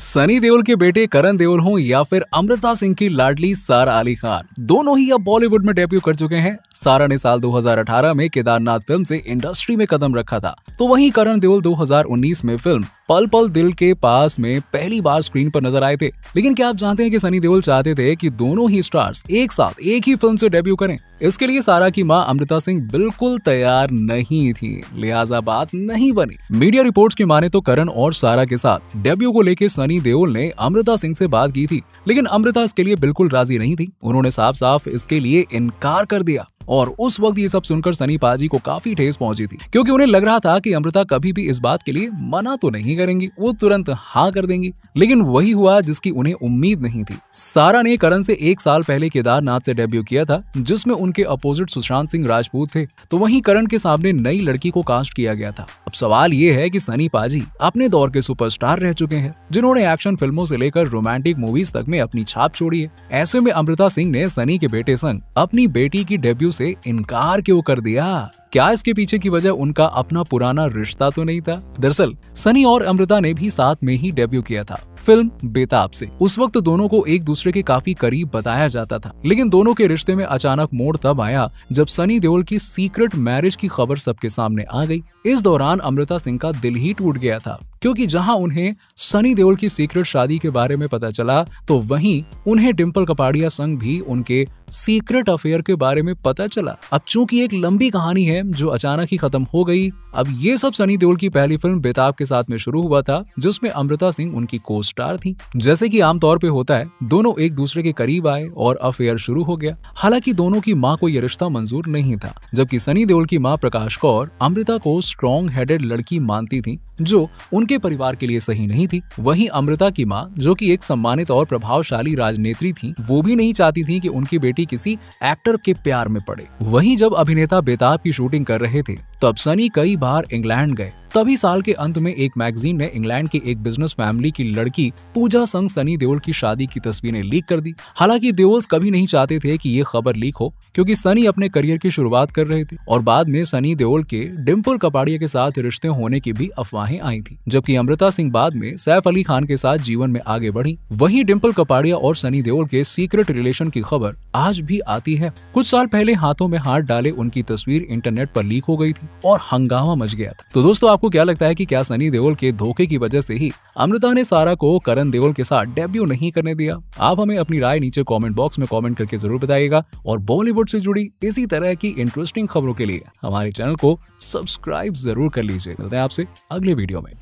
सनी देओल के बेटे करण देओल हों या फिर अमृता सिंह की लाडली सारा अली खान दोनों ही अब बॉलीवुड में डेब्यू कर चुके हैं सारा ने साल 2018 में केदारनाथ फिल्म से इंडस्ट्री में कदम रखा था तो वहीं करण देओल 2019 में फिल्म पल पल दिल के पास में पहली बार स्क्रीन पर नजर आए थे लेकिन क्या आप जानते हैं कि सनी देओल चाहते थे कि दोनों ही स्टार्स एक साथ एक ही फिल्म से डेब्यू करें इसके लिए सारा की मां अमृता सिंह बिल्कुल तैयार नहीं थी लिहाजा बात नहीं बनी मीडिया रिपोर्ट्स की माने तो करण और सारा के साथ डेब्यू को लेकर सनी देओल ने अमृता सिंह से बात की थी लेकिन अमृता इसके लिए बिल्कुल राजी नहीं थी उन्होंने साफ साफ इसके लिए इनकार कर दिया और उस वक्त ये सब सुनकर सनी पाजी को काफी ठेस पहुंची थी क्योंकि उन्हें लग रहा था कि अमृता कभी भी इस बात के लिए मना तो नहीं करेंगी वो तुरंत हाँ कर देंगी लेकिन वही हुआ जिसकी उन्हें उम्मीद नहीं थी सारा ने करण से एक साल पहले केदारनाथ से डेब्यू किया था जिसमें उनके अपोजिट सुशांत सिंह राजपूत थे तो वहीं करण के सामने नई लड़की को कास्ट किया गया था अब सवाल ये है कि सनी पाजी अपने दौर के सुपरस्टार रह चुके हैं जिन्होंने एक्शन फिल्मों से लेकर रोमांटिक मूवीज तक में अपनी छाप छोड़ी है ऐसे में अमृता सिंह ने सनी के बेटे संग अपनी बेटी की डेब्यू से इनकार क्यों कर दिया क्या इसके पीछे की वजह उनका अपना पुराना रिश्ता तो नहीं था दरअसल सनी और अमृता ने भी साथ में ही डेब्यू किया था फिल्म बेताब से उस वक्त दोनों को एक दूसरे के काफी करीब बताया जाता था लेकिन दोनों के रिश्ते में अचानक मोड़ तब आया जब सनी देओल की सीक्रेट मैरिज की खबर सबके सामने आ गई इस दौरान अमृता सिंह का दिल ही टूट गया था क्योंकि जहां उन्हें सनी देओल की सीक्रेट शादी के बारे में पता चला तो वहीं उन्हें डिम्पल कपाड़िया संग भी उनके सीक्रेट अफेयर के बारे में पता चला अब चूंकि एक लंबी कहानी है जो अचानक ही खत्म हो गई अब ये सब सनी देओल की पहली फिल्म बेताब के साथ में शुरू हुआ था जिसमें अमृता सिंह उनकी को स्टार थी जैसे की आमतौर पर होता है दोनों एक दूसरे के करीब आए और अफेयर शुरू हो गया हालांकि दोनों की माँ को यह रिश्ता मंजूर नहीं था जबकि सनी देओल की माँ प्रकाश कौर अमृता को स्ट्रॉन्ग हेडेड लड़की मानती थी जो उन उनके परिवार के लिए सही नहीं थी वहीं अमृता की माँ जो की एक सम्मानित और प्रभावशाली राजनेत्री थी वो भी नहीं चाहती थी की उनकी बेटी किसी एक्टर के प्यार में पड़े वही जब अभिनेता बेताब की शूटिंग कर रहे थे तब सनी कई बार इंग्लैंड गए तभी साल के अंत में एक मैगजीन ने इंग्लैंड के एक बिजनेस फैमिली की लड़की पूजा संग सनी देओल की शादी की तस्वीरें लीक कर दी हालांकि देओल कभी नहीं चाहते थे कि ये खबर लीक हो क्योंकि सनी अपने करियर की शुरुआत कर रहे थे और बाद में सनी देओल के डिम्पल कपाड़िया के साथ रिश्ते होने की भी अफवाहें आई थी जबकि अमृता सिंह बाद में सैफ अली खान के साथ जीवन में आगे बढ़ी वही डिम्पल कपाड़िया और सनी देओल के सीक्रेट रिलेशन की खबर आज भी आती है कुछ साल पहले हाथों में हाथ डाले उनकी तस्वीर इंटरनेट पर लीक हो गई थी और हंगामा मच गया था तो दोस्तों आपको क्या लगता है कि क्या सनी देओल के धोखे की वजह से ही अमृता ने सारा को करण देओल के साथ डेब्यू नहीं करने दिया आप हमें अपनी राय नीचे कॉमेंट बॉक्स में कॉमेंट करके जरूर बताइएगा और बॉलीवुड से जुड़ी इसी तरह की इंटरेस्टिंग खबरों के लिए हमारे चैनल को सब्सक्राइब जरूर कर लीजिए मिलते हैं आपसे अगले वीडियो में